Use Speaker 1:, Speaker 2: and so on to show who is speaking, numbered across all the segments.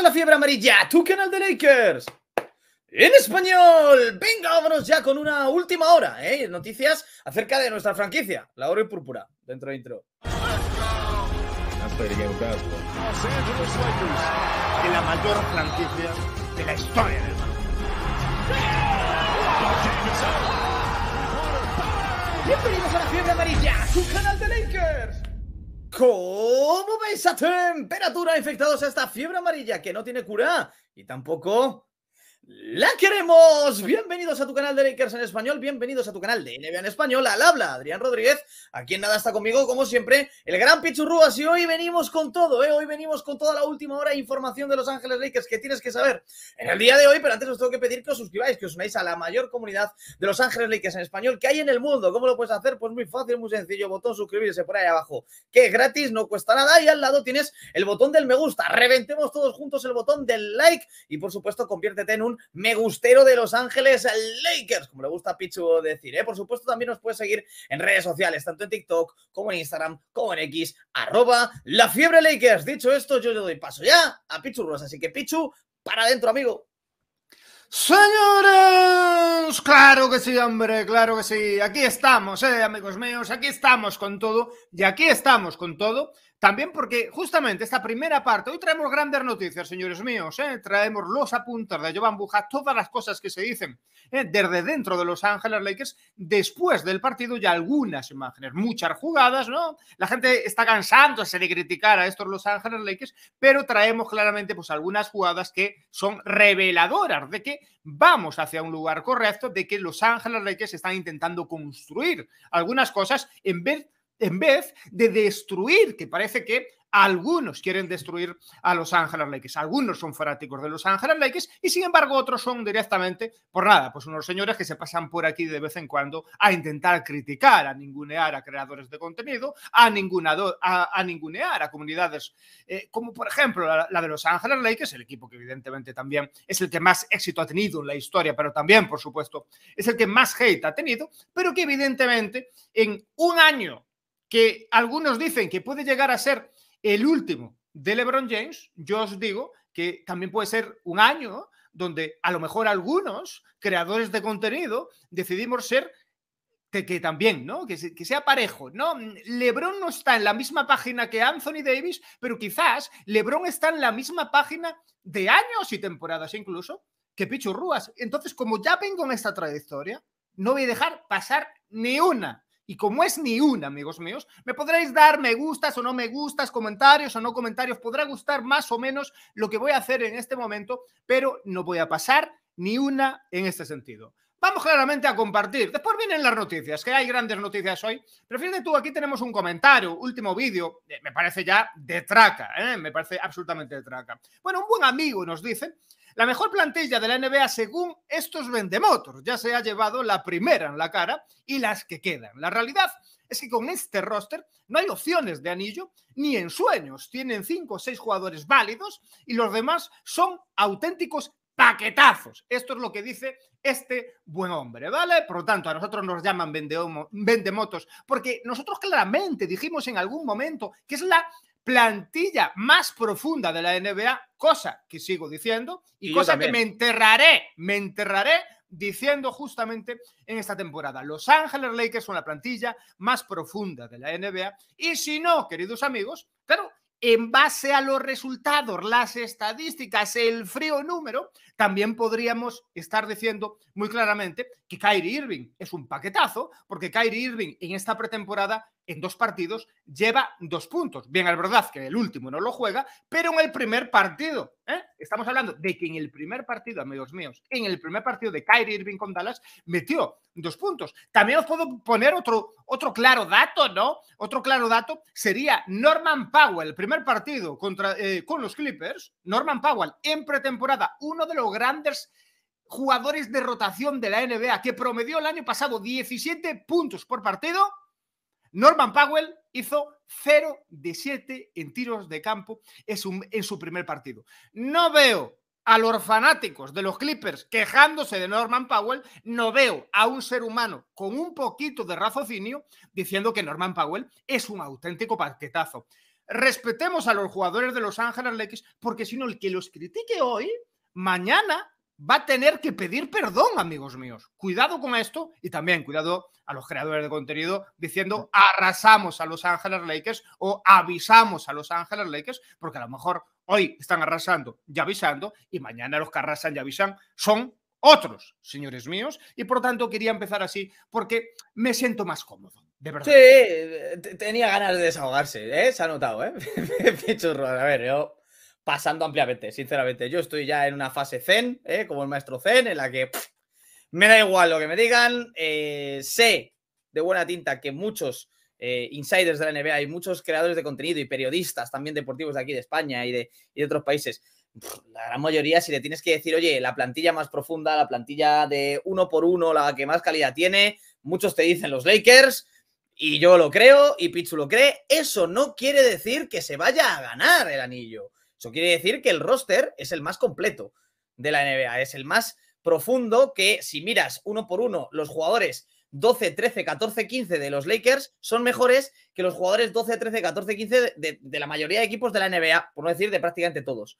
Speaker 1: a la fiebre amarilla, tu canal de Lakers. En español, venga, vámonos ya con una última hora, ¿eh? Noticias acerca de nuestra franquicia, la oro y púrpura,
Speaker 2: dentro de intro. la mayor franquicia de la historia
Speaker 1: Bienvenidos a la fiebre amarilla, tu canal de Lakers. ¿Cómo veis a temperatura infectados a esta fiebre amarilla que no tiene cura y tampoco ¡La queremos! Bienvenidos a tu canal de Lakers en español, bienvenidos a tu canal de NBA en español, al habla Adrián Rodríguez, aquí en nada está conmigo, como siempre, el gran Pichurrúas y hoy venimos con todo, ¿eh? hoy venimos con toda la última hora de información de Los Ángeles Lakers que tienes que saber en el día de hoy, pero antes os tengo que pedir que os suscribáis, que os unáis a la mayor comunidad de Los Ángeles Lakers en español que hay en el mundo. ¿Cómo lo puedes hacer? Pues muy fácil, muy sencillo, botón suscribirse por ahí abajo, que es gratis, no cuesta nada y al lado tienes el botón del me gusta, reventemos todos juntos el botón del like y por supuesto conviértete en un me gustero de Los Ángeles Lakers, como le gusta Pichu decir. ¿eh? Por supuesto, también nos puedes seguir en redes sociales, tanto en TikTok como en Instagram, como en X, arroba la fiebre Lakers. Dicho esto, yo le doy paso ya a
Speaker 2: Pichu Así que Pichu, para adentro, amigo. Señores, claro que sí, hombre, claro que sí. Aquí estamos, eh, amigos míos, aquí estamos con todo y aquí estamos con todo también porque justamente esta primera parte, hoy traemos grandes noticias, señores míos, ¿eh? traemos los apuntes de Jovan Buja, todas las cosas que se dicen ¿eh? desde dentro de Los Ángeles Lakers, después del partido y algunas imágenes, muchas jugadas, ¿no? La gente está cansándose de criticar a estos Los Ángeles Lakers, pero traemos claramente pues algunas jugadas que son reveladoras de que vamos hacia un lugar correcto, de que Los Ángeles Lakers están intentando construir algunas cosas en vez en vez de destruir, que parece que algunos quieren destruir a los Ángeles Lakers, algunos son fanáticos de los Ángeles Lakers y sin embargo otros son directamente, por nada, pues unos señores que se pasan por aquí de vez en cuando a intentar criticar, a ningunear a creadores de contenido, a, ningunador, a, ningunear a comunidades eh, como por ejemplo la, la de los Ángeles Lakers, el equipo que evidentemente también es el que más éxito ha tenido en la historia, pero también por supuesto es el que más hate ha tenido, pero que evidentemente en un año que algunos dicen que puede llegar a ser el último de LeBron James, yo os digo que también puede ser un año donde a lo mejor algunos creadores de contenido decidimos ser que, también, ¿no? Que, sea parejo, ¿no? LeBron no está en la misma página que Anthony Davis, pero quizás LeBron está en la misma página de años y temporadas incluso que Pichu Rúas. Entonces, como ya vengo en esta trayectoria, no voy a dejar pasar ni una y como es ni una, amigos míos, me podréis dar me gustas o no me gustas, comentarios o no comentarios, podrá gustar más o menos lo que voy a hacer en este momento, pero no voy a pasar ni una en este sentido. Vamos claramente a compartir. Después vienen las noticias, que hay grandes noticias hoy. Pero fíjate tú, aquí tenemos un comentario, último vídeo, eh, me parece ya de traca, ¿eh? me parece absolutamente de traca. Bueno, un buen amigo nos dice la mejor plantilla de la NBA según estos vendemotos. Ya se ha llevado la primera en la cara y las que quedan. La realidad es que con este roster no hay opciones de anillo ni en sueños. Tienen cinco o seis jugadores válidos y los demás son auténticos paquetazos. Esto es lo que dice este buen hombre, ¿vale? Por lo tanto, a nosotros nos llaman vendemotos, porque nosotros claramente dijimos en algún momento que es la plantilla más profunda de la NBA, cosa que sigo diciendo y, cosa que me enterraré, me enterraré diciendo justamente en esta temporada. Los Ángeles Lakers son la plantilla más profunda de la NBA y si no, queridos amigos, claro, en base a los resultados, las estadísticas, el frío número, también podríamos estar diciendo muy claramente que Kyrie Irving es un paquetazo, porque Kyrie Irving en esta pretemporada en dos partidos lleva dos puntos. Bien, es verdad que el último no lo juega, pero en el primer partido, ¿eh? estamos hablando de que en el primer partido, amigos míos, en el primer partido de Kyrie Irving con Dallas, metió dos puntos. También os puedo poner otro, otro claro dato, ¿no? Otro claro dato sería Norman Powell, primer partido contra, eh, con los Clippers. Norman Powell en pretemporada, uno de los grandes jugadores de rotación de la NBA que promedió el año pasado 17 puntos por partido Norman Powell hizo 0 de 7 en tiros de campo en su primer partido. No veo a los fanáticos de los Clippers quejándose de Norman Powell, no veo a un ser humano con un poquito de raciocinio diciendo que Norman Powell es un auténtico paquetazo. Respetemos a los jugadores de Los Ángeles Lakers porque si no, el que los critique hoy, mañana va a tener que pedir perdón, amigos míos. Cuidado con esto y también cuidado a los creadores de contenido diciendo arrasamos a Los Ángeles Lakers o avisamos a Los Ángeles Lakers, porque a lo mejor hoy están arrasando y avisando y mañana los que arrasan y avisan son otros, señores míos, y por tanto quería empezar así porque me siento más cómodo. De verdad. Sí, eh,
Speaker 1: tenía ganas de desahogarse, ¿eh? Se ha notado, ¿eh? Pichurro, a ver, yo pasando ampliamente, sinceramente. Yo estoy ya en una fase zen, ¿eh? como el maestro zen, en la que me da igual lo que me digan. Eh, sé de buena tinta que muchos eh, insiders de la NBA y muchos creadores de contenido y periodistas también deportivos de aquí de España y de, otros países, la gran mayoría, si le tienes que decir, oye, la plantilla más profunda, la plantilla de uno por uno, la que más calidad tiene, muchos te dicen los Lakers. Y yo lo creo y Pichu lo cree. Eso no quiere decir que se vaya a ganar el anillo. Eso quiere decir que el roster es el más completo de la NBA, es el más profundo que si miras uno por uno los jugadores 12, 13, 14, 15 de los Lakers son mejores que los jugadores 12, 13, 14, 15 de, la mayoría de equipos de la NBA, por no decir de prácticamente todos.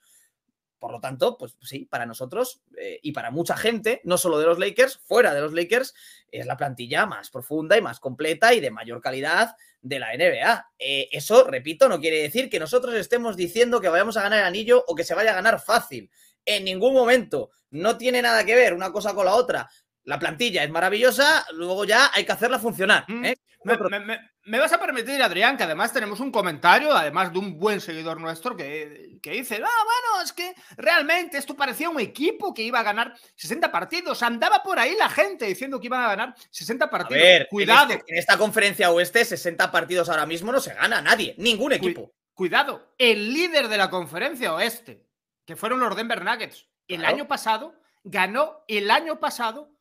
Speaker 1: Por lo tanto, pues sí, para nosotros eh, y para mucha gente, no solo de los Lakers, fuera de los Lakers, es la plantilla más profunda y más completa y de mayor calidad de la NBA. Eh, eso, repito, no quiere decir que nosotros estemos diciendo que vayamos a ganar anillo o que se vaya a ganar fácil. En ningún momento. No tiene nada que ver una cosa con la otra la
Speaker 2: plantilla es maravillosa, luego ya hay que hacerla funcionar. Mm. ¿eh? Me, vas a permitir, Adrián, que además tenemos un comentario, además de un buen seguidor nuestro, que, dice, ah, bueno, es que realmente esto parecía un equipo que iba a ganar 60 partidos, andaba por ahí la gente diciendo que iban a ganar 60 partidos. Cuidado. Este,
Speaker 1: en, esta conferencia oeste, 60 partidos ahora
Speaker 2: mismo no se gana a nadie, ningún equipo. Cuidado, el líder de la conferencia oeste, que fueron los Denver Nuggets, el año pasado, ganó el año pasado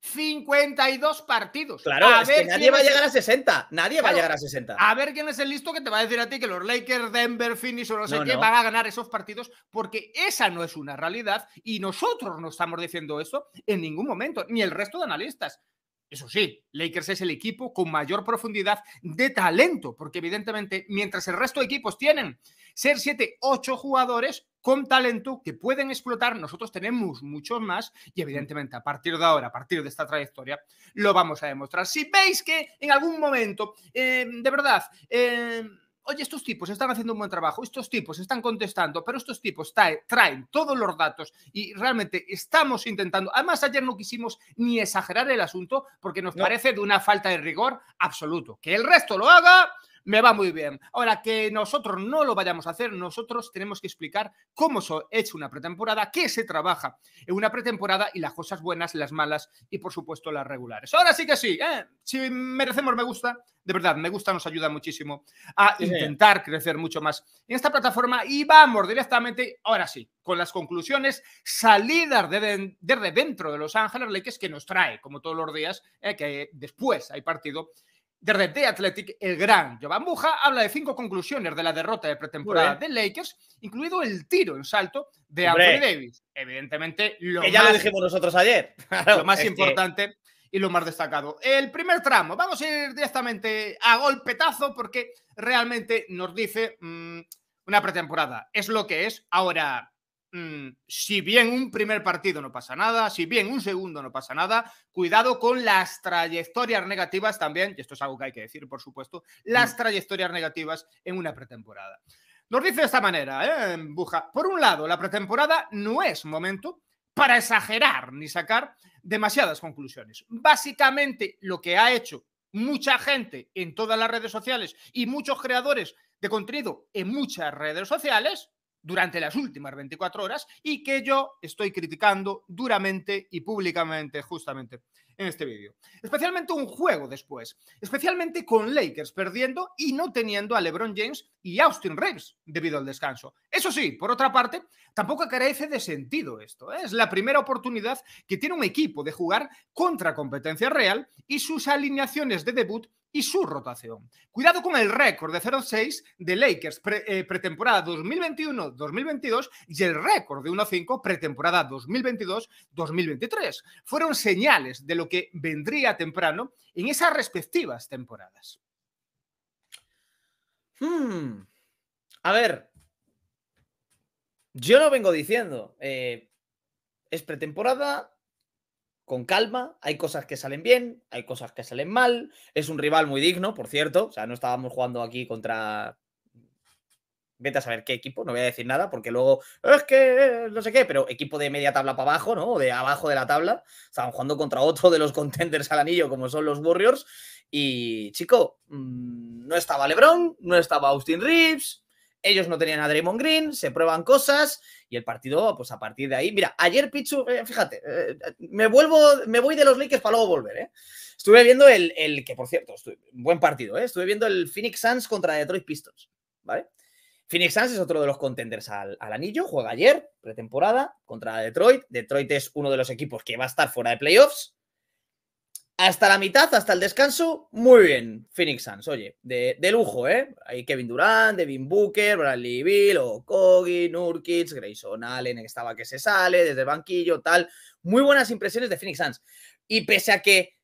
Speaker 2: 52 partidos. Claro, que nadie va a llegar a
Speaker 1: 60. Nadie va a llegar a 60. A
Speaker 2: ver quién es el listo que te va a decir a ti que los Lakers, Denver, Phoenix o no sé no, van a ganar esos partidos, porque esa no es una realidad y nosotros no estamos diciendo eso en ningún momento, ni el resto de analistas. Eso sí, Lakers es el equipo con mayor profundidad de talento, porque evidentemente, mientras el resto de equipos tienen ser 7, 8 jugadores, con talento que pueden explotar. Nosotros tenemos muchos más y evidentemente a partir de ahora, a partir de esta trayectoria, lo vamos a demostrar. Si veis que en algún momento, eh, de verdad... Eh, oye, estos tipos están haciendo un buen trabajo, estos tipos están contestando, pero estos tipos traen, todos los datos y realmente estamos intentando. Además, ayer no quisimos ni exagerar el asunto porque nos parece de una falta de rigor absoluto. Que el resto lo haga, me va muy bien. Ahora, que nosotros no lo vayamos a hacer, nosotros tenemos que explicar cómo se hecho una pretemporada, qué se trabaja en una pretemporada y las cosas buenas, las malas y, por supuesto, las regulares. Ahora sí que sí, ¿eh? si merecemos me gusta, de verdad, me gusta, nos ayuda muchísimo a intentar crecer mucho más en esta plataforma y vamos directamente, ahora sí, con las conclusiones, salidas desde dentro de Los Ángeles Lakers que nos trae, como todos los días, ¿eh? que después hay partido desde The Athletic, el gran Jovan Buja habla de cinco conclusiones de la derrota de pretemporada de Lakers, incluido el tiro en salto de Anthony Davis. Evidentemente, lo ya más, lo dijimos nosotros ayer. lo más importante y lo más destacado. El primer tramo, vamos a ir directamente a golpetazo porque realmente nos dice mm, una pretemporada. Es lo que es. Ahora, Mm, si bien un primer partido no pasa nada, si bien un segundo no pasa nada, cuidado con las trayectorias negativas también, y esto es algo que hay que decir, por supuesto, las mm. trayectorias negativas en una pretemporada. Nos dice de esta manera, ¿eh? Buja, por un lado, la pretemporada no es momento para exagerar ni sacar demasiadas conclusiones. Básicamente, lo que ha hecho mucha gente en todas las redes sociales y muchos creadores de contenido en muchas redes sociales durante las últimas 24 horas y que yo estoy criticando duramente y públicamente justamente en este vídeo. Especialmente un juego después, especialmente con Lakers perdiendo y no teniendo a LeBron James y Austin Reeves debido al descanso. Eso sí, por otra parte, tampoco carece de sentido esto. ¿eh? Es la primera oportunidad que tiene un equipo de jugar contra competencia real y sus alineaciones de debut y su rotación. Cuidado con el récord de 0-6 de Lakers eh, pretemporada 2021-2022 y el récord de 1-5 pretemporada 2022-2023. Fueron señales de lo que vendría temprano en esas respectivas temporadas. Hmm. A ver, yo lo
Speaker 1: vengo diciendo. Eh, es pretemporada, con calma, hay cosas que salen bien, hay cosas que salen mal, es un rival muy digno, por cierto, o sea, no estábamos jugando aquí contra... Vete a saber qué equipo, no voy a decir nada porque luego es que no sé qué, pero equipo de media tabla para abajo, ¿no? O de abajo de la tabla. Estaban jugando contra otro de los contenders al anillo, como son los Warriors. Y, chico, mm, no estaba LeBron, no estaba Austin Reeves, ellos no tenían a Draymond Green, se prueban cosas y el partido, pues a partir de ahí. Mira, ayer Pichu, eh, fíjate, eh, me vuelvo, me voy de los Lakers para luego volver, ¿eh? Estuve viendo el, el que, por cierto, buen partido, ¿eh? Estuve viendo el Phoenix Suns contra Detroit Pistons, ¿vale? Phoenix Suns es otro de los contenders al, al, anillo, juega ayer, pretemporada, contra Detroit. Detroit es uno de los equipos que va a estar fuera de playoffs hasta la mitad, hasta el descanso, muy bien, Phoenix Suns, oye, de, lujo, ¿eh? Hay Kevin Durant, Devin Booker, Bradley Bill, Kogi, Nurkic, Grayson Allen, estaba que se sale desde el banquillo, tal. Muy buenas impresiones de Phoenix Suns. Y pese a que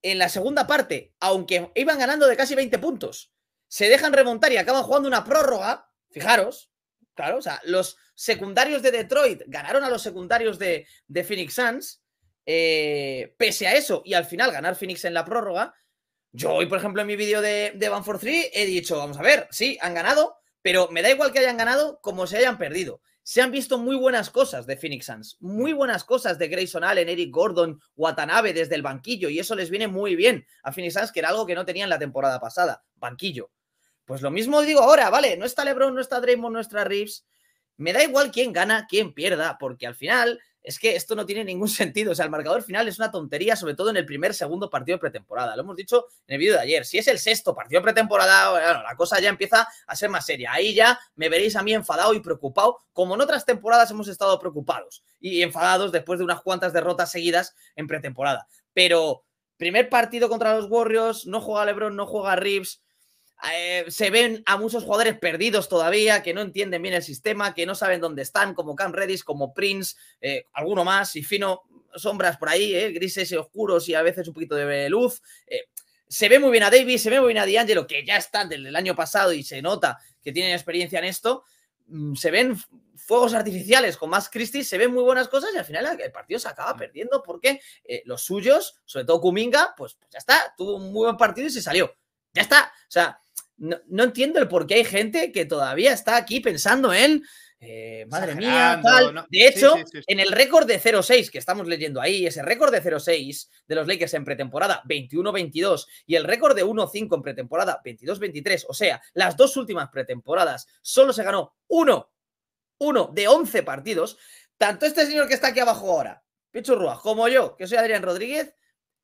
Speaker 1: en la segunda parte, aunque iban ganando de casi 20 puntos, se dejan remontar y acaban jugando una prórroga, fijaros, claro, o sea, los secundarios de Detroit ganaron a los secundarios de, de Phoenix Suns, eh, pese a eso, y al final ganar Phoenix en la prórroga, yo hoy, por ejemplo, en mi vídeo de, de Van for Three he dicho, vamos a ver, sí, han ganado, pero me da igual que hayan ganado como se hayan perdido. Se han visto muy buenas cosas de Phoenix Suns, muy mm. buenas cosas de Grayson Allen, Eric Gordon, Watanabe desde el banquillo, y eso les viene muy bien a Phoenix Suns, que era algo que no tenían la temporada pasada, banquillo. Pues lo mismo digo ahora, ¿vale? No está LeBron, no está Draymond, no está Reeves. Me da igual quién gana, quién pierda, porque al final es que esto no tiene ningún sentido. O sea, el marcador final es una tontería, sobre todo en el primer, segundo partido de pretemporada. Lo hemos dicho en el vídeo de ayer. Si es el sexto partido de pretemporada, bueno, la cosa ya empieza a ser más seria. Ahí ya me veréis a mí enfadado y preocupado, como en otras temporadas hemos estado preocupados y enfadados después de unas cuantas derrotas seguidas en pretemporada. Pero primer partido contra los Warriors, no juega LeBron, no juega Reeves. Eh, se ven a muchos jugadores perdidos todavía, que no entienden bien el sistema, que no saben dónde están, como Cam Redis, como Prince, eh, alguno más, y fino, sombras por ahí, eh, grises y oscuros y a veces un poquito de luz. se ve muy bien a Davis, se ve muy bien a D'Angelo, que ya están del año pasado y se nota que tienen experiencia en esto. Mm, se ven fuegos artificiales con más Christie, se ven muy buenas cosas y al final el partido se acaba perdiendo porque los suyos, sobre todo Kuminga, pues, pues ya está, tuvo un muy buen partido y se salió. Ya está. O sea, no, entiendo el por qué hay gente que todavía está aquí pensando en. Eh, madre mía, tal. De hecho, en el récord de 0-6 que estamos leyendo ahí, ese récord de 0-6 de los Lakers en pretemporada 21-22 y el récord de 1-5 en pretemporada 22-23, o sea, las dos últimas pretemporadas solo se ganó uno, uno de 11 partidos. Tanto este señor que está aquí abajo ahora, Pichu como yo, que soy Adrián Rodríguez,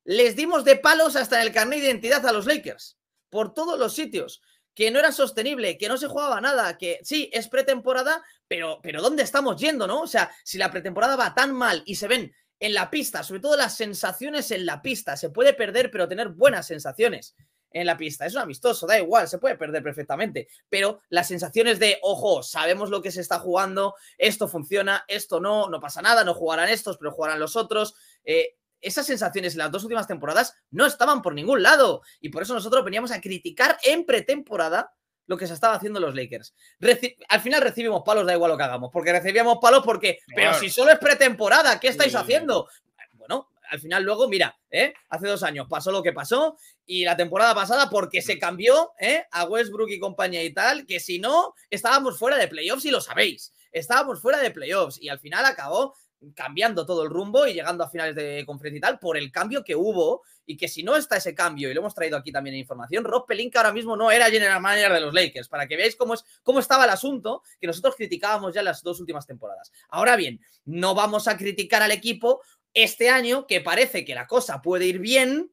Speaker 1: les dimos de palos hasta en el carnet de identidad a los Lakers por todos los sitios, que no era sostenible, que no se jugaba nada, que sí, es pretemporada, pero, pero ¿dónde estamos yendo, no? O sea, si la pretemporada va tan mal y se ven en la pista, sobre todo las sensaciones en la pista, se puede perder, pero tener buenas sensaciones en la pista. Es un amistoso, da igual, se puede perder perfectamente. Pero las sensaciones de, ojo, sabemos lo que se está jugando, esto funciona, esto no, no pasa nada, no jugarán estos, pero jugarán los otros. Eh, esas sensaciones en las dos últimas temporadas no estaban por ningún lado. Y por eso nosotros veníamos a criticar en pretemporada lo que se estaba haciendo los Lakers. al final recibimos palos, da igual lo que hagamos, porque recibíamos palos porque, pero si solo es pretemporada, ¿qué estáis haciendo? Bueno, al final luego, mira, ¿eh? hace dos años pasó lo que pasó y la temporada pasada porque se mm. cambió ¿eh? a Westbrook y compañía y tal, que si no, estábamos fuera de playoffs y lo sabéis, estábamos fuera de playoffs y al final acabó cambiando todo el rumbo y llegando a finales de conferencia y tal por el cambio que hubo y que si no está ese cambio, y lo hemos traído aquí también en información, Rob Pelinka ahora mismo no era general manager de los Lakers, para que veáis cómo, es, cómo estaba el asunto que nosotros criticábamos ya las dos últimas temporadas. Ahora bien, no vamos a criticar al equipo este año que parece que la cosa puede ir bien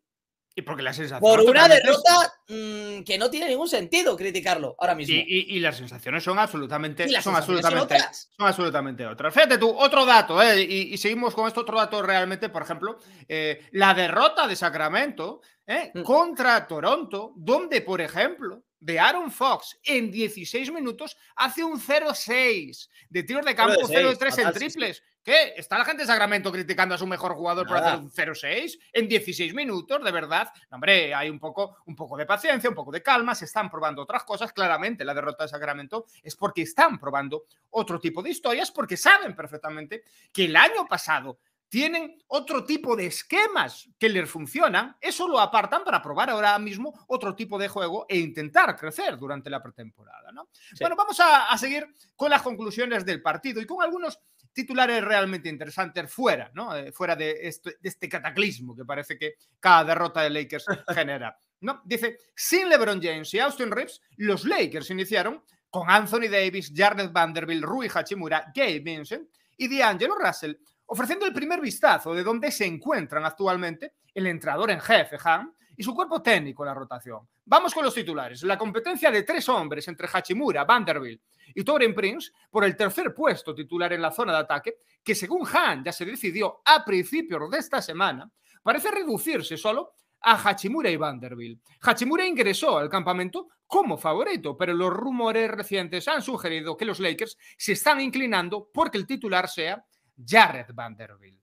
Speaker 1: porque la
Speaker 2: Por una derrota
Speaker 1: mm, que no tiene ningún sentido
Speaker 2: criticarlo ahora mismo. Y, las sensaciones son absolutamente. Son absolutamente, son, absolutamente otras. Fíjate tú, otro dato, eh, y, seguimos con esto, otro dato realmente, por ejemplo, eh, la derrota de Sacramento eh, mm. contra Toronto, donde, por ejemplo, de Aaron Fox en 16 minutos hace un 0-6 de tiros de campo, 0-3 en triples. ¿Qué? ¿Está la gente de Sacramento criticando a su mejor jugador por hacer un 0-6 en 16 minutos? De verdad. Hombre, hay un poco, un poco de paciencia, un poco de calma. Se están probando otras cosas. Claramente, la derrota de Sacramento es porque están probando otro tipo de historias, porque saben perfectamente que el año pasado tienen otro tipo de esquemas que les funcionan, eso lo apartan para probar ahora mismo otro tipo de juego e intentar crecer durante la pretemporada. ¿no? Bueno, vamos a, seguir con las conclusiones del partido y con algunos titulares realmente interesantes fuera, ¿no? Eh, fuera este, de este, cataclismo que parece que cada derrota de Lakers genera. ¿no? Dice, sin LeBron James y Austin Reeves, los Lakers iniciaron con Anthony Davis, Jarrett Vanderbilt, Rui Hachimura, Gabe Vincent y D'Angelo Russell ofreciendo el primer vistazo de dónde se encuentran actualmente el entrador en jefe, Han, y su cuerpo técnico en la rotación. Vamos con los titulares. La competencia de tres hombres entre Hachimura, Vanderbilt y Toren Prince por el tercer puesto titular en la zona de ataque, que según Han ya se decidió a principios de esta semana, parece reducirse solo a Hachimura y Vanderbilt. Hachimura ingresó al campamento como favorito, pero los rumores recientes han sugerido que los Lakers se están inclinando porque el titular sea Jared Vanderbilt.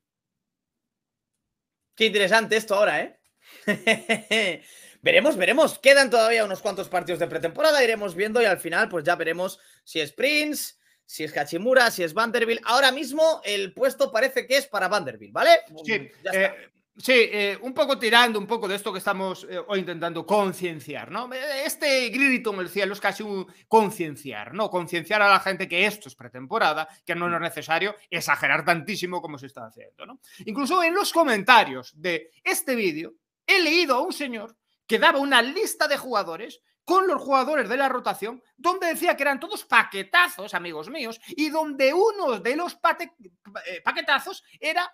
Speaker 2: Qué interesante esto
Speaker 1: ahora, ¿eh? veremos, veremos. Quedan todavía unos cuantos partidos de pretemporada, iremos viendo y al final pues ya veremos si es Prince, si es Hachimura, si es Vanderbilt.
Speaker 2: Ahora mismo el puesto parece que es para Vanderbilt, ¿vale? Sí, eh, Sí, eh, un poco tirando un poco de esto que estamos eh, hoy intentando concienciar, ¿no? Eh, este grito en el cielo es casi un concienciar, ¿no? Concienciar a la gente que esto es pretemporada, que no es necesario exagerar tantísimo como se está haciendo, ¿no? Incluso en los comentarios de este vídeo he leído a un señor que daba una lista de jugadores con los jugadores de la rotación, donde decía que eran todos paquetazos, amigos míos, y donde uno de los paquetazos era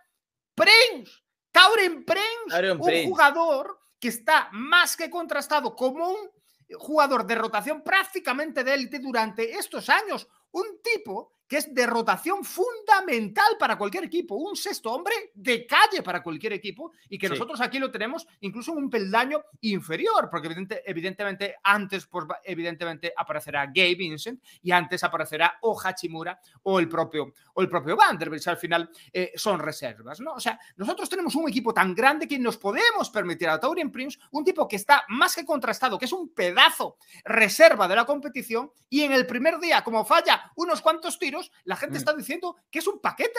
Speaker 2: Prince Tauren Prenz, un jugador que está más que contrastado como un jugador de rotación prácticamente de élite durante estos años. Un tipo que es de rotación fundamental para cualquier equipo, un sexto hombre de calle para cualquier equipo y que nosotros aquí lo tenemos incluso en un peldaño inferior, porque evidentemente antes pues, evidentemente aparecerá Gabe Vincent y antes aparecerá o Hachimura o el propio o el propio Vanderbilt, al final eh, son reservas, ¿no? O sea, nosotros tenemos un equipo tan grande que nos podemos permitir a Taurian Prince, un tipo que está más que contrastado, que es un pedazo reserva de la competición y en el primer día como falla unos cuantos tiros la gente mm. está diciendo que es un paquete.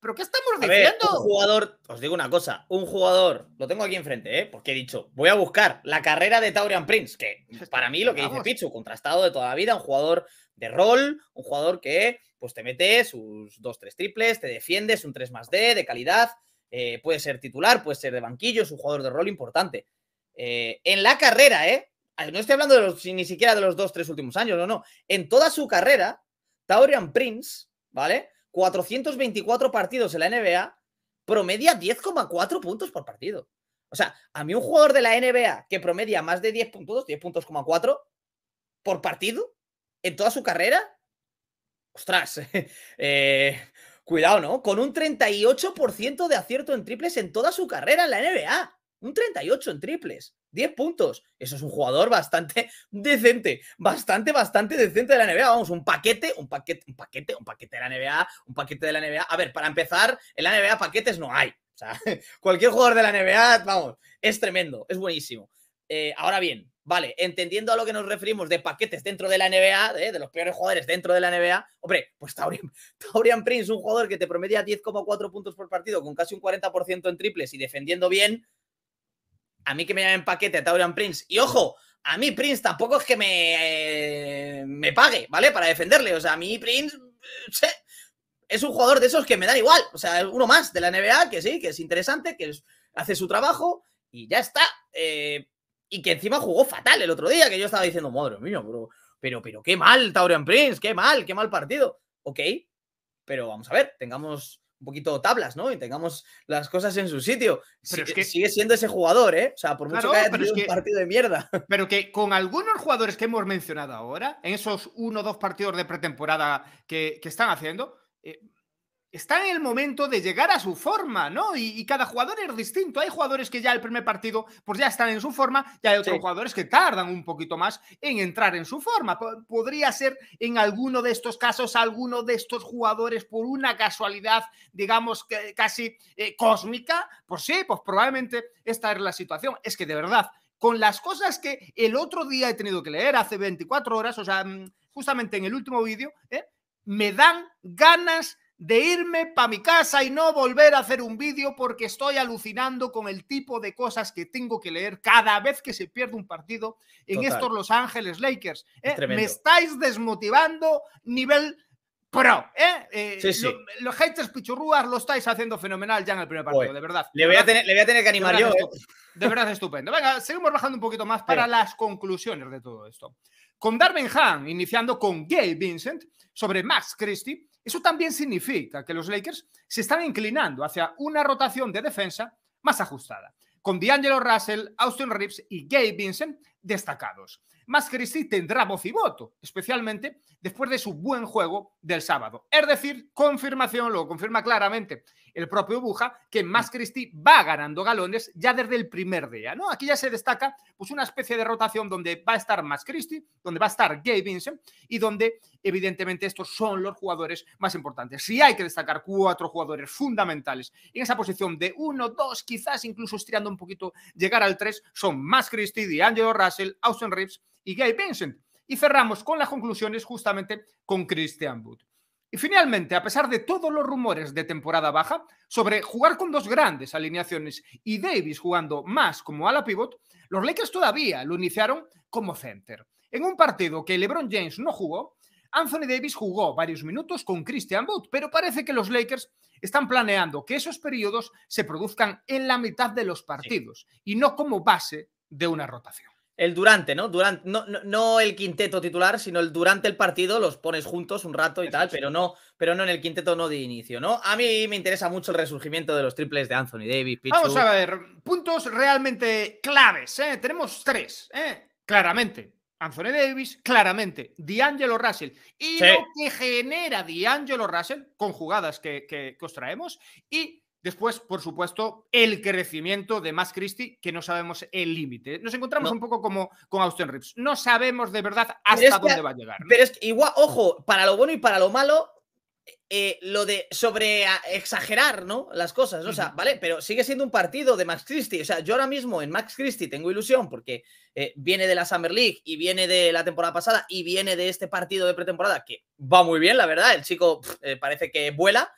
Speaker 2: ¿Pero qué estamos diciendo? un jugador,
Speaker 1: os digo una cosa, un jugador, lo tengo aquí enfrente, ¿eh? porque he dicho, voy a buscar la carrera de Taurian Prince, que para mí lo que dice Pichu, contrastado de toda la vida, un jugador de rol, un jugador que pues te mete sus dos, tres triples, te defiendes, un 3 más D de calidad, eh, puede ser titular, puede ser de banquillo, es un jugador de rol importante. Eh, en la carrera, ¿eh? No estoy hablando ni siquiera de los dos, tres últimos años, no, no. En toda su carrera, Taurian Prince, ¿vale? 424 partidos en la NBA, promedia 10,4 puntos por partido. O sea, a mí un jugador de la NBA que promedia más de 10 puntos, 10 puntos, por partido en toda su carrera, ostras, eh, cuidado, ¿no? Con un 38% de acierto en triples en toda su carrera en la NBA. Un 38 en triples. 10 puntos. Eso es un jugador bastante decente, bastante, bastante decente de la NBA. Vamos, un paquete, un paquete, un paquete, un paquete de la NBA, un paquete de la NBA. A ver, para empezar, en la NBA paquetes no hay. O sea, cualquier jugador de la NBA, vamos, es tremendo, es buenísimo. Eh, ahora bien, vale, entendiendo a lo que nos referimos de paquetes dentro de la NBA, de, los peores jugadores dentro de la NBA, hombre, pues Taurian, Taurian Prince, un jugador que te prometía 10,4 puntos por partido con casi un 40% en triples y defendiendo bien, a mí que me llamen paquete Taurian Prince, y ojo, a mí Prince tampoco es que me, eh, me pague, ¿vale? Para defenderle, o sea, a mí Prince eh, es un jugador de esos que me da igual, o sea, uno más de la NBA, que sí, que es interesante, que hace su trabajo y ya está. Eh, y que encima jugó fatal el otro día, que yo estaba diciendo, madre mía, bro, pero, pero qué mal Taurian Prince, qué mal, qué mal partido. Ok, pero vamos a ver, tengamos un poquito tablas, ¿no? Y tengamos las cosas en su sitio. Pero que... Sigue siendo ese jugador,
Speaker 2: ¿eh? O sea, por mucho que haya tenido un partido de mierda. Pero que con algunos jugadores que hemos mencionado ahora, en esos uno o dos partidos de pretemporada que, están haciendo, eh, está en el momento de llegar a su forma, ¿no? Y, cada jugador es distinto. Hay jugadores que ya el primer partido, pues ya están en su forma, y hay otros jugadores que tardan un poquito más en entrar en su forma. Podría ser en alguno de estos casos, alguno de estos jugadores, por una casualidad, digamos, que casi eh, cósmica, pues sí, pues probablemente esta es la situación. Es que de verdad, con las cosas que el otro día he tenido que leer hace 24 horas, o sea, mm, justamente en el último vídeo, ¿eh? me dan ganas de irme para mi casa y no volver a hacer un vídeo porque estoy alucinando con el tipo de cosas que tengo que leer cada vez que se pierde un partido en estos Los Ángeles Lakers. ¿eh? Me estáis desmotivando nivel pro. ¿eh? eh los haters pichurrúas lo estáis haciendo fenomenal ya en el primer partido, de verdad. Le voy, a
Speaker 1: tener, le voy a tener que animar yo. ¿eh?
Speaker 2: De verdad estupendo. Venga, seguimos bajando un poquito más para las conclusiones de todo esto. Con Darwin Hahn, iniciando con Gay Vincent sobre Max Christie, eso también significa que los Lakers se están inclinando hacia una rotación de defensa más ajustada, con D'Angelo Russell, Austin Reeves y Gabe Vincent destacados. Más Christie tendrá voz y voto, especialmente después de su buen juego del sábado. Es decir, confirmación, lo confirma claramente el propio Buja, que más mm. Christie va ganando galones ya desde el primer día. ¿no? Aquí ya se destaca pues, una especie de rotación donde va a estar más Christie, donde va a estar Gabe Vincent y donde evidentemente estos son los jugadores más importantes. Si hay que destacar cuatro jugadores fundamentales en esa posición de uno, dos, quizás incluso estirando un poquito, llegar al tres, son más Christie, D'Angelo Russell, Austin Reeves y Gabe Vincent. Y cerramos con las conclusiones justamente con Christian Wood. Y finalmente, a pesar de todos los rumores de temporada baja sobre jugar con dos grandes alineaciones y Davis jugando más como ala pivot, los Lakers todavía lo iniciaron como center. En un partido que LeBron James no jugó, Anthony Davis jugó varios minutos con Christian Booth, pero parece que los Lakers están planeando que esos periodos se produzcan en la mitad de los partidos y no como base de una rotación el durante, ¿no? Durante, no, no, el quinteto
Speaker 1: titular, sino el durante el partido, los pones juntos un rato y tal, pero no, pero no en el quinteto no de inicio, ¿no? A mí me interesa mucho el resurgimiento de los triples de Anthony Davis. Pichu. Vamos a ver,
Speaker 2: puntos realmente claves, ¿eh? Tenemos tres, ¿eh? Claramente. Anthony Davis, claramente. D'Angelo Russell. Y lo que genera D'Angelo Russell, con jugadas que, que, que os traemos, y Después, por supuesto, el crecimiento de Max Christie, que no sabemos el límite. Nos encontramos un poco como con Austin Reeves. No sabemos de verdad hasta dónde va a llegar. Pero es igual, ojo, para lo bueno y para lo malo, eh, lo de
Speaker 1: sobre exagerar, ¿no? Las cosas, o sea, vale, pero sigue siendo un partido de Max Christie. O sea, yo ahora mismo en Max Christie tengo ilusión porque eh, viene de la Summer League y viene de la temporada pasada y viene de este partido de pretemporada que va muy bien, la verdad. El chico eh, parece que vuela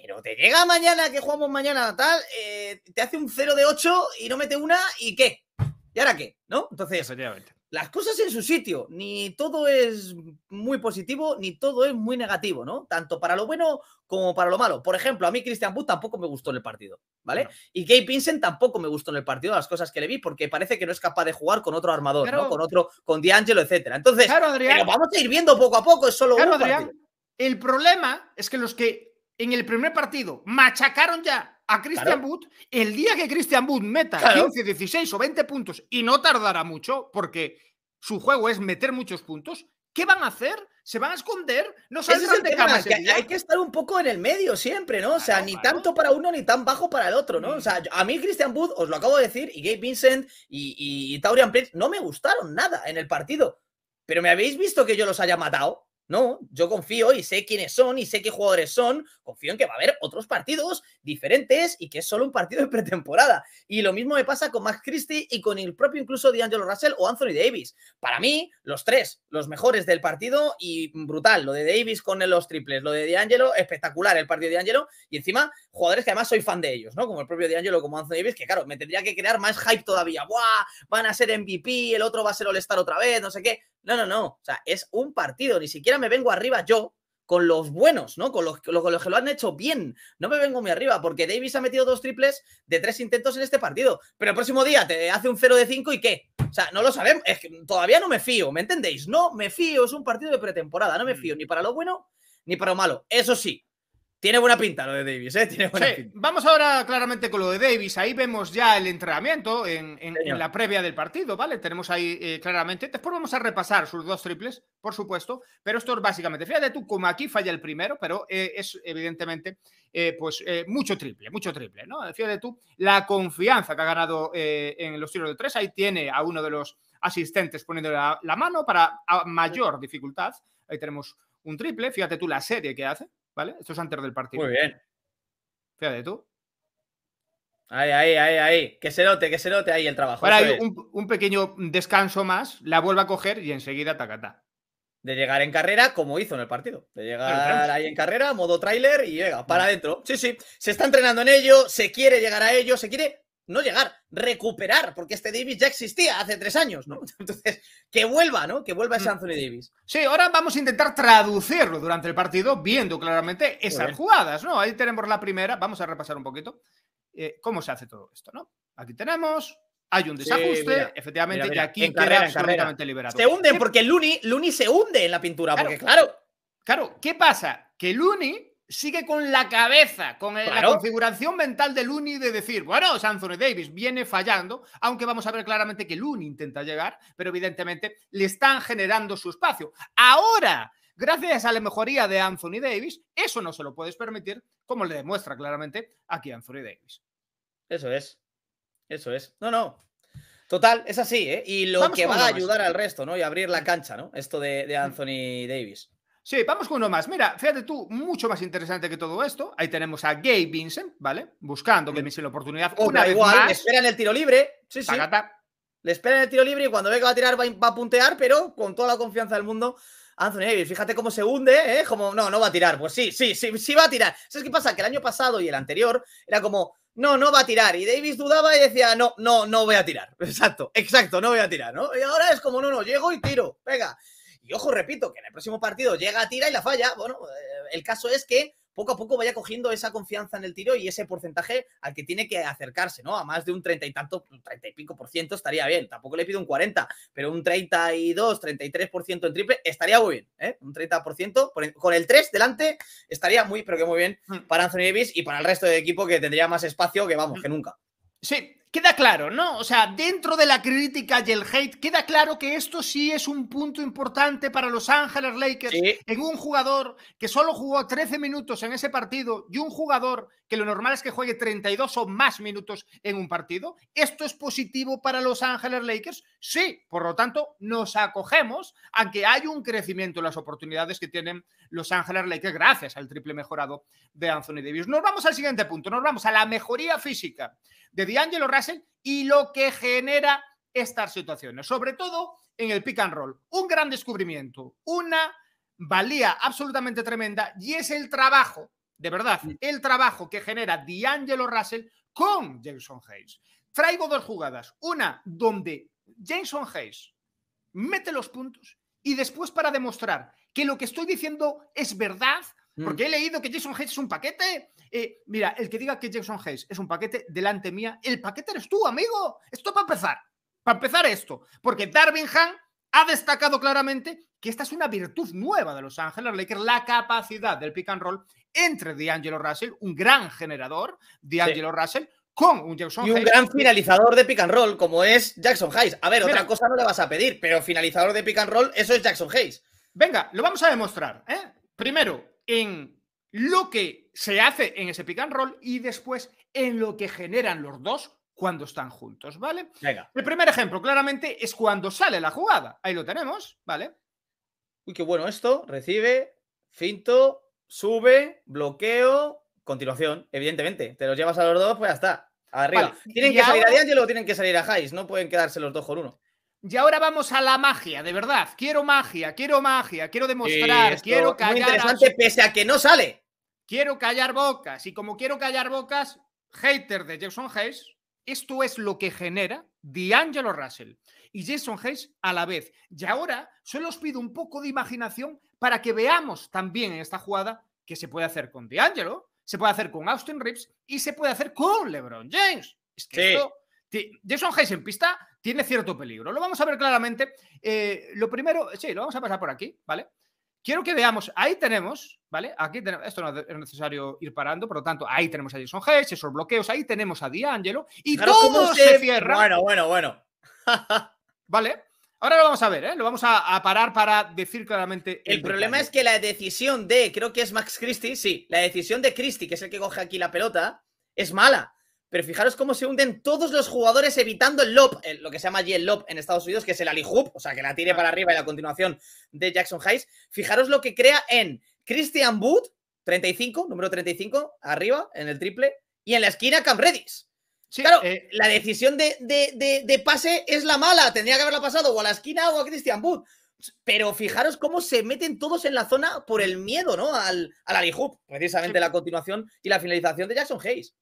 Speaker 1: pero te llega mañana, que jugamos mañana tal, eh, te hace un 0 de 8 y no mete una, ¿y qué? ¿Y ahora qué? ¿No? Entonces, las cosas en su sitio, ni todo es muy positivo, ni todo es muy negativo, ¿no? Tanto para lo bueno como para lo malo. Por ejemplo, a mí Christian Butt tampoco me gustó en el partido, ¿vale? Y Gabe Vincent tampoco me gustó en el partido, las cosas que le vi, porque parece que no es capaz de jugar con otro armador, ¿no? Con otro, con D'Angelo, etcétera. Entonces,
Speaker 2: vamos a ir viendo poco a poco, es solo claro, Adrián, el problema es que los que en el primer partido machacaron ya a Christian el día que Christian Wood meta 15, 16 o 20 puntos, y no tardará mucho, porque su juego es meter muchos puntos, ¿qué van a hacer? ¿Se van a esconder? No sé hay que estar un poco en el
Speaker 1: medio siempre, ¿no? O sea, ni tanto para uno ni tan bajo para el otro, ¿no? O sea, a mí Christian Wood, os lo acabo de decir, y Gabe Vincent y, Taurian Prince no me gustaron nada en el partido. Pero me habéis visto que yo los haya matado. No, yo confío y sé quiénes son y sé qué jugadores son. Confío en que va a haber otros partidos diferentes y que es solo un partido de pretemporada. Y lo mismo me pasa con Max Christie y con el propio incluso D'Angelo Russell o Anthony Davis. Para mí, los tres, los mejores del partido y brutal. Lo de Davis con los triples, lo de D'Angelo, espectacular el partido de D'Angelo. Y encima, jugadores que además soy fan de ellos, ¿no? Como el propio D'Angelo, como Anthony Davis, que claro, me tendría que crear más hype todavía. ¡Buah! Van a ser MVP, el otro va a ser All-Star otra vez, no sé qué. No, no, no. O sea, es un partido. Ni siquiera me vengo arriba yo con los buenos, ¿no? Con los, los, que lo han hecho bien. No me vengo muy arriba, porque Davis ha metido dos triples de tres intentos en este partido. Pero el próximo día te hace un 0 de 5 y qué. O sea, no lo sabemos. Es todavía no me fío, ¿me entendéis? No me fío. Es un partido de pretemporada. No me fío mm. ni para lo bueno ni para lo malo. Eso sí, tiene buena pinta lo de Davis, ¿eh?
Speaker 2: Vamos ahora claramente con lo de Davis. Ahí vemos ya el entrenamiento en, la previa del partido, ¿vale? Tenemos ahí eh, claramente. Después vamos a repasar sus dos triples, por supuesto. Pero esto es básicamente, fíjate tú, como aquí falla el primero, pero eh, es evidentemente, eh, pues, mucho triple, mucho triple, ¿no? Fíjate tú, la confianza que ha ganado en los tiros de tres. Ahí tiene a uno de los asistentes poniendo la, mano para mayor dificultad. Ahí tenemos un triple. Fíjate tú la serie que hace. ¿Vale? Esto es antes del partido. Muy bien. Fíjate tú. Ahí, ahí, ahí, ahí. Que se note,
Speaker 1: que se note ahí el trabajo. Ahora hay
Speaker 2: un, pequeño descanso más, la vuelve a coger y enseguida tacata.
Speaker 1: De llegar en carrera, como hizo en el partido. De llegar ahí en carrera, modo tráiler y llega para adentro. Sí, sí. Se está entrenando en ello, se quiere llegar a ello, se quiere no llegar,
Speaker 2: recuperar, porque este Davis ya existía hace tres años, ¿no? Entonces, que vuelva, ¿no? Que vuelva ese mm. Anthony Davis. Sí, ahora vamos a intentar traducirlo durante el partido, viendo claramente esas jugadas, ¿no? Ahí tenemos la primera, vamos a repasar un poquito eh, cómo se hace todo esto, ¿no? Aquí tenemos hay un desajuste, efectivamente, y aquí en queda absolutamente liberado. Se hunde, porque Looney, Looney, se hunde en la pintura, porque claro. Claro, ¿qué pasa? Que Looney sigue con la cabeza, con la configuración mental de Luni de decir, bueno, Anthony Davis viene fallando, aunque vamos a ver claramente que Luni intenta llegar, pero evidentemente le están generando su espacio. Ahora, gracias a la mejoría de Anthony Davis, eso no se lo puedes permitir, como le demuestra claramente aquí Anthony Davis. Eso es. Eso es.
Speaker 1: No, no. Total, es así, ¿eh? Y lo que va a ayudar al resto, ¿no? Y abrir la cancha, ¿no? Esto
Speaker 2: de mm. Anthony Davis. Sí, vamos con uno más. Mira, fíjate tú, mucho más interesante que todo esto. Ahí tenemos a Gabe Vincent, ¿vale? Buscando que me hiciera la oportunidad. una igual, le esperan el tiro libre. Sí, sí. Le esperan el tiro libre y cuando ve que va a tirar va, a puntear, pero con toda la confianza
Speaker 1: del mundo. Anthony Davis, fíjate cómo se hunde, ¿eh? Como, no, no va a tirar. Pues sí, sí, sí, sí va a tirar. ¿Sabes qué pasa? Que el año pasado y el anterior era como, no, no va a tirar. Y Davis dudaba y decía, no, no, no voy a tirar. Exacto, exacto, no voy a tirar, ¿no? Y ahora es como, no, no, llego y tiro. Venga. Y ojo, repito, que en el próximo partido llega, tira y la falla. Bueno, eh, el caso es que poco a poco vaya cogiendo esa confianza en el tiro y ese porcentaje al que tiene que acercarse, ¿no? A más de un treinta y tanto, treinta y pico por ciento estaría bien. Tampoco le pido un cuarenta, pero un treinta y dos, y tres por ciento en triple estaría muy bien, ¿eh? Un treinta por ciento con el tres delante estaría muy, pero que muy bien hmm. para Anthony Davis y para el resto del equipo que tendría más espacio que, vamos, hmm. que nunca.
Speaker 2: Sí, queda claro, ¿no? O sea, dentro de la crítica y el hate, queda claro que esto sí es un punto importante para Los Ángeles Lakers en un jugador que solo jugó 13 minutos en ese partido y un jugador que lo normal es que juegue 32 o más minutos en un partido. ¿Esto es positivo para Los Ángeles Lakers? Sí, por lo tanto, nos acogemos a que hay un crecimiento en las oportunidades que tienen Los Ángeles Lakers gracias al triple mejorado de Anthony Davis. Nos vamos al siguiente punto, nos vamos a la mejoría física de D'Angelo y lo que genera estas situaciones, sobre todo en el pick and roll. Un gran descubrimiento, una valía absolutamente tremenda y es el trabajo, de verdad, el trabajo que genera D'Angelo Russell con Jason Hayes. Traigo dos jugadas, una donde Jason Hayes mete los puntos y después para demostrar que lo que estoy diciendo es verdad, mm. porque he leído que Jason Hayes es un paquete, eh, mira, el que diga que Jackson Hayes es un paquete, delante mía, el paquete eres tú, amigo. Esto para empezar. Para empezar esto. Porque Darwin Han ha destacado claramente que esta es una virtud nueva de Los Ángeles Lakers, la capacidad del pick and roll entre D'Angelo Russell, un gran generador, D'Angelo Russell, con un Jackson Y un gran finalizador de pick and roll, como es Jackson Hayes. A ver, otra cosa no le vas a pedir, pero finalizador de pick and roll, eso es Jackson Hayes. Venga, lo vamos a demostrar. ¿eh? Primero, en lo que se hace en ese pick and roll y después en lo que generan los dos cuando están juntos, ¿vale? El primer ejemplo, claramente, es cuando sale la jugada. Ahí lo tenemos, ¿vale?
Speaker 1: Uy, qué bueno esto. Recibe, cinto sube, bloqueo, continuación, evidentemente. Te los llevas a los dos, pues ya está. Arriba. Tienen que salir a y luego tienen que salir a Hayes. No pueden quedarse los dos con uno.
Speaker 2: Y ahora vamos a la magia, de verdad. Quiero magia, quiero magia, quiero demostrar, quiero callar. Muy interesante, pese a que no sale. Quiero callar bocas y como quiero callar bocas, hater de Jason Hayes, esto es lo que genera D'Angelo Russell y Jason Hayes a la vez. Y ahora solo os pido un poco de imaginación para que veamos también en esta jugada que se puede hacer con D'Angelo, se puede hacer con Austin Reeves y se puede hacer con LeBron James. Es que Jason Hayes en pista tiene cierto peligro. Lo vamos a ver claramente. Eh, lo primero, sí, lo vamos a pasar por aquí, ¿vale? Quiero que veamos, ahí tenemos, ¿vale? Aquí esto no es necesario ir parando, por lo tanto, ahí tenemos a Jason Hayes, esos bloqueos, ahí tenemos a angelo y todo se... cierra. Bueno, bueno, bueno. ¿Vale? Ahora lo vamos a ver, ¿eh? Lo vamos a, parar para
Speaker 1: decir claramente. El, problema es que la decisión de, creo que es Max Christie, sí, la decisión de Christie, que es el que coge aquí la pelota, es mala pero fijaros cómo se hunden todos los jugadores evitando el lob, eh, lo que se llama allí el lob en Estados Unidos, que es el alley-hoop, o sea, que la tire ah. para arriba y la continuación de Jackson Hayes. Fijaros lo que crea en Christian Wood, 35, número 35, arriba, en el triple, y en la esquina Cam Redis. claro, eh, la decisión de, pase es la mala, tendría que haberla pasado o a la esquina o a Christian Wood. Pero fijaros cómo se meten todos en la zona por el miedo, ¿no? Al, al alley-hoop, precisamente la continuación
Speaker 2: y la finalización de Jackson Hayes.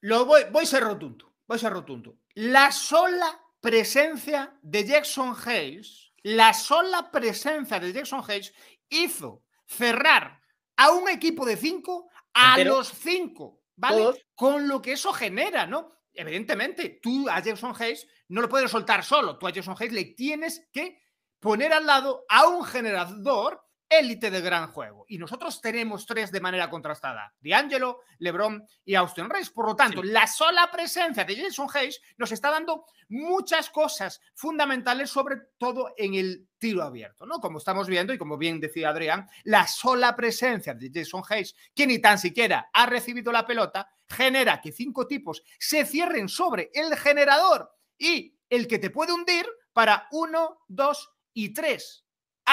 Speaker 2: Lo voy, a ser rotundo, voy a ser rotundo. La sola presencia de Jackson Hayes, la sola presencia de Jackson Hayes hizo cerrar a un equipo de cinco a los cinco, ¿vale? Con lo que eso genera, ¿no? Evidentemente, tú a Jackson Hayes no lo puedes soltar solo, tú a Jackson Hayes le tienes que poner al lado a un generador élite de gran juego. Y nosotros tenemos tres de manera contrastada: D'Angelo, LeBron y Austin Reyes. Por lo tanto, la sola presencia de Jason Hayes nos está dando muchas cosas fundamentales, sobre todo en el tiro abierto, ¿no? Como estamos viendo y como bien decía Adrián, la sola presencia de Jason Hayes, que ni tan siquiera ha recibido la pelota, genera que cinco tipos se cierren sobre el generador y el que te puede hundir para uno, dos y tres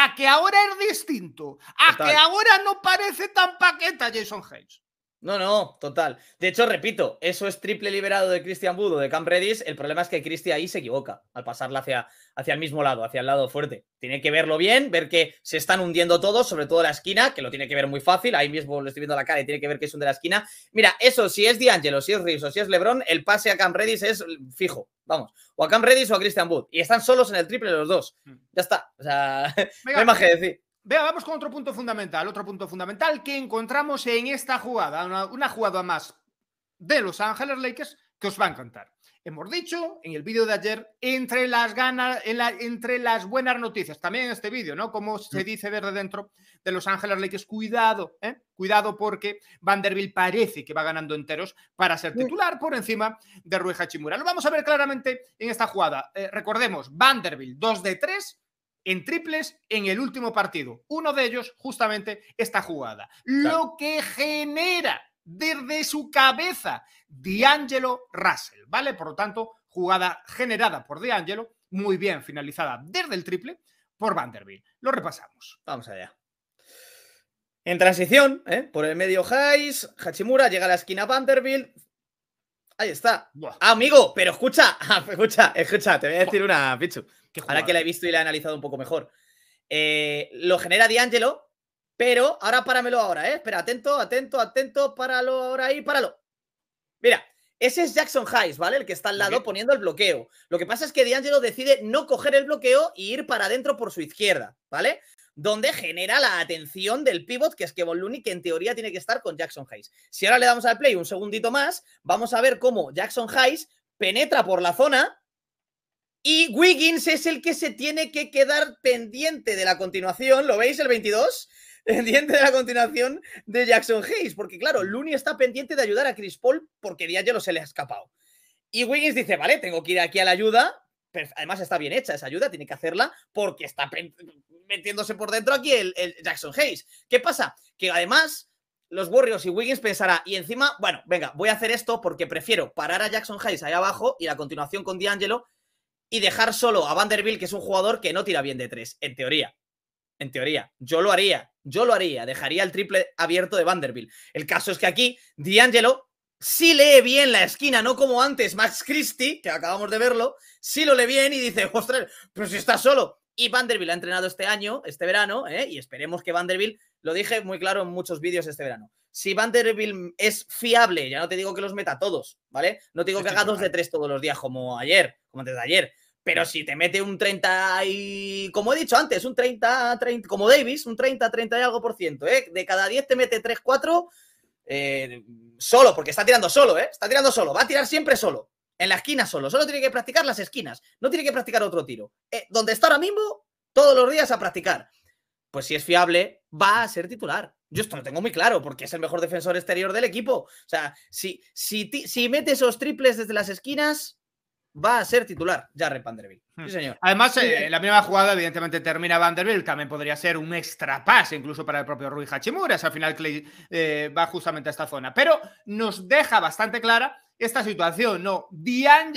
Speaker 2: a que ahora es distinto, a que ahora no parece tan paqueta Jason Hayes.
Speaker 1: No, no, total. De hecho, repito, eso es triple liberado de Christian Budo de Camp Redis. El problema es que Christian ahí se equivoca al pasarla hacia, hacia el mismo lado, hacia el lado fuerte. Tiene que verlo bien, ver que se están hundiendo todos, sobre todo la esquina, que lo tiene que ver muy fácil. Ahí mismo lo estoy viendo a la cara y tiene que ver que es un de la esquina. Mira, eso, si es D'Angelo, si es Reeves o si es LeBron, el pase a Cam Redis es fijo. Vamos, o a Cam Redis o a Christian Wood. Y están solos en el triple los dos. Mm. Ya está. O sea,
Speaker 2: no hay más que decir. Vea, vamos con otro punto fundamental. Otro punto fundamental que encontramos en esta jugada. una jugada más de Los Ángeles Lakers que os va a encantar hemos dicho en el vídeo de ayer, entre las ganas, entre las buenas noticias, también en este vídeo, ¿no? Como se mm. dice desde dentro de Los Ángeles Lakers, cuidado, ¿eh? cuidado porque Vanderbilt parece que va ganando enteros para ser titular por encima de Rui Hachimura. Lo vamos a ver claramente en esta jugada. Eh, recordemos, Vanderbilt 2 de 3 en triples en el último partido. Uno de ellos, justamente, esta jugada. Lo que genera desde su cabeza, D'Angelo Russell, ¿vale? Por lo tanto, jugada generada por D'Angelo, muy bien finalizada desde el triple por Vanderbilt. Lo repasamos. Vamos allá.
Speaker 1: En transición, ¿eh? por el medio Hayes, Hachimura llega a la esquina Vanderbilt. Ahí está. Amigo, pero escucha, escucha, escucha, te voy a decir una, Pichu. Ahora que la he visto y la he analizado un poco mejor. Eh, lo genera D'Angelo, pero ahora páramelo ahora, ¿eh? Espera, atento, atento, atento, páralo ahora ahí, páralo. Mira, ese es Jackson Hayes, ¿vale? El que está al lado poniendo el bloqueo. Lo que pasa es que D'Angelo decide no coger el bloqueo y ir para adentro por su izquierda, ¿vale? Donde genera la atención del pivot, que es Kevon Looney, que en teoría tiene que estar con Jackson Hayes. Si ahora le damos al play un segundito más, vamos a ver cómo Jackson Hayes penetra por la zona, y Wiggins es el que se tiene que quedar pendiente de la continuación. ¿Lo veis el 22? pendiente de la continuación de Jackson Hayes, porque claro, mm. Looney está pendiente de ayudar a Chris Paul porque D'Angelo se le ha escapado. Y Wiggins dice, vale, tengo que ir aquí a la ayuda, pero además está bien hecha esa ayuda, tiene que hacerla porque está metiéndose por dentro aquí el, Jackson Hayes. ¿Qué pasa? Que además los Warriors y Wiggins pensará, y encima, bueno, venga, voy a hacer esto porque prefiero parar a Jackson Hayes ahí abajo y la continuación con D'Angelo y dejar solo a Vanderbilt, que es un jugador que no tira bien de tres, en teoría. En teoría, yo lo haría. Yo lo haría, dejaría el triple abierto de Vanderbilt. El caso es que aquí D'Angelo sí lee bien la esquina, no como antes Max Christie, que acabamos de verlo, sí lo lee bien y dice, ostras, pero si está solo. Y Vanderbilt ha entrenado este año, este verano, ¿eh? y esperemos que Vanderbilt, lo dije muy claro en muchos vídeos este verano, si Vanderbilt es fiable, ya no te digo que los meta todos, ¿vale? No te digo que haga dos de tres todos los días como ayer, como antes de ayer, pero si te mete un 30 y, como he dicho antes, un 30, 30 como Davis, un 30, 30 y algo por ciento, ¿eh? De cada 10 te mete 3, 4, eh, solo, porque está tirando solo, ¿eh? Está tirando solo, va a tirar siempre solo, en la esquina solo, solo tiene que practicar las esquinas, no tiene que practicar otro tiro. Eh, donde está ahora mismo, todos los días a practicar. Pues si es fiable, va a ser titular. Yo esto lo tengo muy claro, porque es el mejor defensor exterior del equipo. O sea, si, si, si mete esos triples desde las esquinas,
Speaker 2: va a ser titular ya Vanderbilt.
Speaker 1: Sí, hmm. señor. Además, eh,
Speaker 2: la primera jugada, evidentemente, termina Vanderbilt. También podría ser un extra pase, incluso para el propio Rui Hachimuras. Al final, Clay eh, va justamente a esta zona. Pero nos deja bastante clara esta situación, ¿no?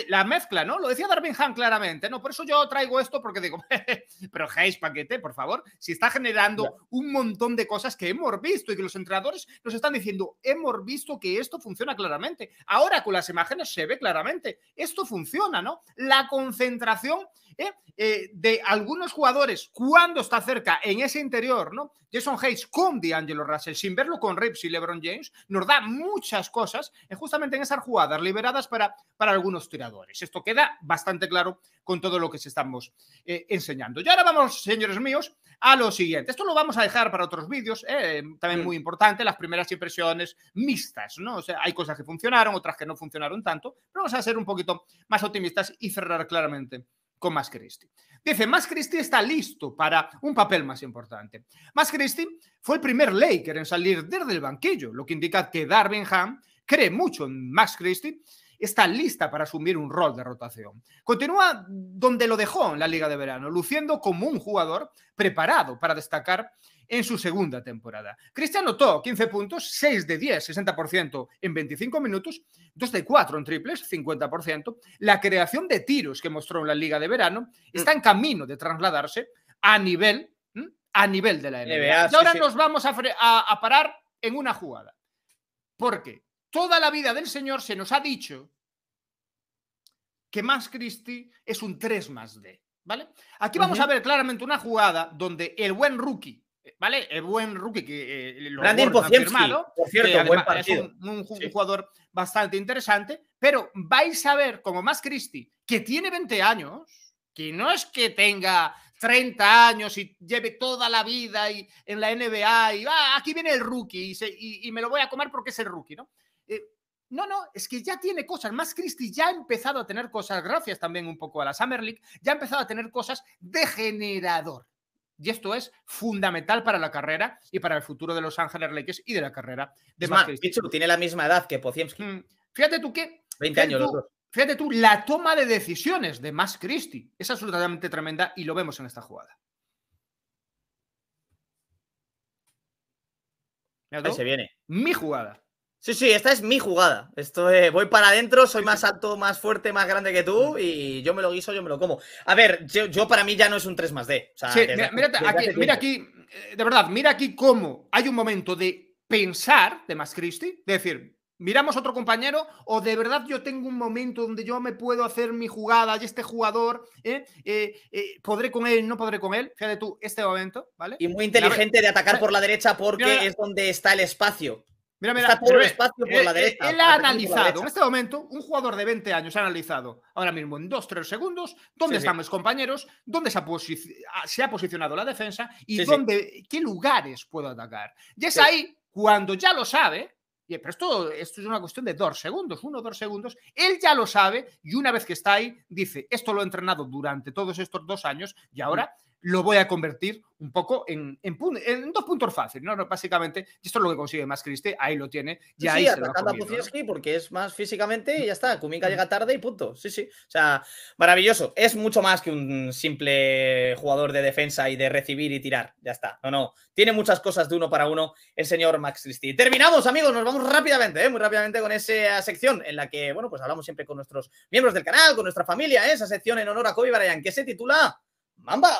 Speaker 2: la mezcla, ¿no? Lo decía Darwin Han claramente, ¿no? Por eso yo traigo esto porque digo, pero Hayes Paquete, por favor, si está generando un montón de cosas que hemos visto y que los entrenadores nos están diciendo, hemos visto que esto funciona claramente. Ahora con las imágenes se ve claramente, esto funciona, ¿no? La concentración ¿eh? Eh, de algunos jugadores cuando está cerca en ese interior, ¿no? Jason Hayes con D'Angelo Russell, sin verlo con Rips y LeBron James, nos da muchas cosas eh, justamente en esas jugadas dar liberadas para, para algunos tiradores. Esto queda bastante claro con todo lo que se estamos eh, enseñando. Y ahora vamos, señores míos, a lo siguiente. Esto lo vamos a dejar para otros vídeos, eh, también muy importante, las primeras impresiones mixtas, ¿no? O sea, hay cosas que funcionaron, otras que no funcionaron tanto, pero vamos a ser un poquito más optimistas y cerrar claramente con más Christie. Dice, más Christie está listo para un papel más importante. más Christie fue el primer Laker en salir desde el banquillo, lo que indica que Ham cree mucho en Max Christie, está lista para asumir un rol de rotación. Continúa donde lo dejó en la Liga de Verano, luciendo como un jugador preparado para destacar en su segunda temporada. Cristiano anotó 15 puntos, 6 de 10, 60% en 25 minutos, 2 de 4 en triples, 50%. La creación de tiros que mostró en la Liga de Verano está mm. en camino de trasladarse a nivel, a nivel de la NBA. y ahora nos vamos a parar en una jugada. ¿Por qué? toda la vida del Señor se nos ha dicho que Max Christie es un 3 más D, ¿vale? Aquí vamos a ver claramente una jugada donde el buen rookie, ¿vale? El buen rookie que eh, lo ha firmado, por un, jugador bastante interesante, pero vais a ver como Max Christie, que tiene 20 años, que no es que tenga 30 años y lleve toda la vida en la NBA y va, aquí viene el rookie y, me lo voy a comer porque es el rookie, ¿no? Eh, no, no, es que ya tiene cosas. Más Christie ya ha empezado a tener cosas, gracias también un poco a la Summer League, ya ha empezado a tener cosas de generador. Y esto es fundamental para la carrera y para el futuro de Los Ángeles Lakers y de la carrera de más, tiene la misma edad que Pociemski. Mm, fíjate tú que... 20 años Fíjate tú, la toma de decisiones de más Christie es absolutamente tremenda y lo vemos en esta jugada. Ahí se viene. Mi jugada.
Speaker 1: Sí, sí, esta es mi jugada. Esto voy para adentro, soy más alto, más fuerte, más grande que tú mm. y yo me lo guiso, yo me lo como. A ver, yo, para mí ya no es un 3 más D. sí, mira, aquí,
Speaker 2: eh, de verdad, mira aquí cómo hay un momento de pensar de más Christie, de decir, miramos otro compañero o de verdad yo tengo un momento donde yo me puedo hacer mi jugada y este jugador, eh, eh, podré con él, no podré con él, fíjate tú, este
Speaker 1: momento, ¿vale? Y muy inteligente de atacar por la derecha porque es donde está el espacio. Mira, mira, espacio la Él, ha analizado, en este
Speaker 2: momento, un jugador de 20 años ha analizado ahora mismo en 2-3 segundos dónde están mis compañeros, dónde se ha, ah, posicionado la defensa y dónde, qué lugares puedo atacar. Y es ahí cuando ya lo sabe, y, pero esto, esto es una cuestión de dos segundos, uno o dos segundos, él ya lo sabe y una vez que está ahí, dice, esto lo he entrenado durante todos estos dos años y ahora lo voy a convertir un poco en, en, dos puntos fáciles, ¿no? Básicamente, esto es lo que consigue Max Christie ahí lo tiene, ya ahí se a porque es más físicamente y ya está, Kuminka llega tarde y punto, sí, sí, o
Speaker 1: sea, maravilloso, es mucho más que un simple jugador de defensa y de recibir y tirar, ya está, no, no, tiene muchas cosas de uno para uno el señor Max Christie. Terminamos, amigos, nos vamos rápidamente, ¿eh? muy rápidamente con esa sección en la que, bueno, pues hablamos siempre con nuestros miembros del canal, con
Speaker 2: nuestra familia, ¿eh? esa sección en honor a Kobe Bryant que se titula Mamba.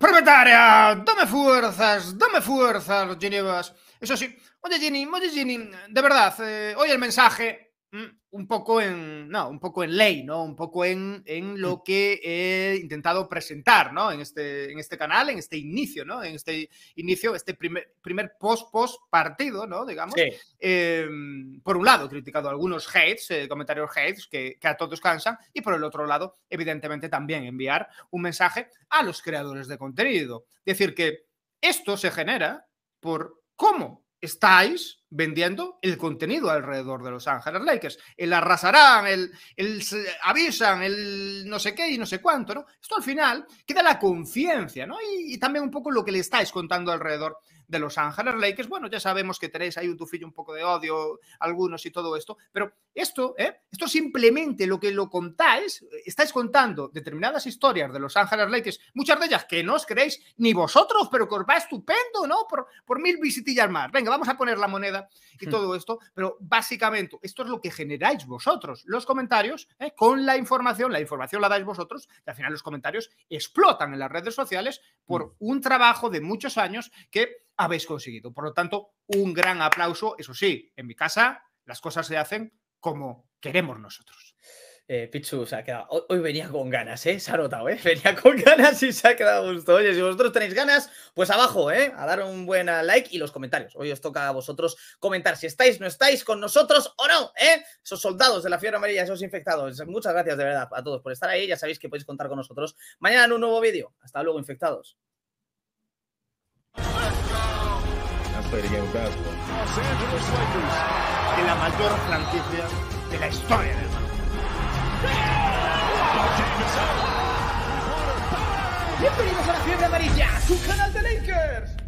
Speaker 2: Propietaria, dame fuerzas, dame fuerzas, los Genevas. Eso sí, oye Ginny, oye Ginny? de verdad, eh, hoy el mensaje Mm, un poco en, un poco en ley, ¿no? Un poco en, lo que he intentado presentar, ¿no? En este, en este canal, en este inicio, ¿no? En este inicio, este primer, primer post-post partido, ¿no? Digamos. Em, por un lado, he criticado algunos hates, eh, comentarios hates que, que, a todos cansan, y por el otro lado, evidentemente, también enviar un mensaje a los creadores de contenido. Decir que esto se genera por cómo estáis vendiendo el contenido alrededor de Los Ángeles Lakers. El arrasarán, el, el, avisan, el no sé qué y no sé cuánto, ¿no? Esto al final queda la conciencia, ¿no? Y, también un poco lo que le estáis contando alrededor de Los Ángeles Lakers. Bueno, ya sabemos que tenéis ahí un tufillo un poco de odio, algunos y todo esto, pero esto, ¿eh? Esto simplemente lo que lo contáis, estáis contando determinadas historias de Los Ángeles Lakers, muchas de ellas que no os creéis ni vosotros, pero que os va estupendo, ¿no? Por, por mil visitillas más. Venga, vamos a poner la moneda y hmm. todo esto, pero básicamente esto es lo que generáis vosotros, los comentarios, ¿eh? con la información, la información la dais vosotros, y al final los comentarios explotan en las redes sociales por hmm. un trabajo de muchos años que habéis conseguido. Por lo tanto, un gran aplauso, eso sí, en mi casa las cosas se hacen como queremos nosotros. Eh, Pichu se ha quedado. Hoy, venía con ganas, ¿eh? Se ha notado, ¿eh? Venía con
Speaker 1: ganas y se ha quedado gusto. Oye, si vosotros tenéis ganas, pues abajo, ¿eh? A dar un buen ah, like y los comentarios. Hoy os toca a vosotros comentar si estáis, no estáis con nosotros o no, ¿eh? Esos soldados de la fiebre amarilla, esos infectados. Muchas gracias de verdad a todos por estar ahí. Ya sabéis que podéis contar con nosotros mañana en un nuevo vídeo. Hasta luego, infectados.
Speaker 2: la de la historia Bienvenidos a la fiebre amarilla, su canal de Lakers.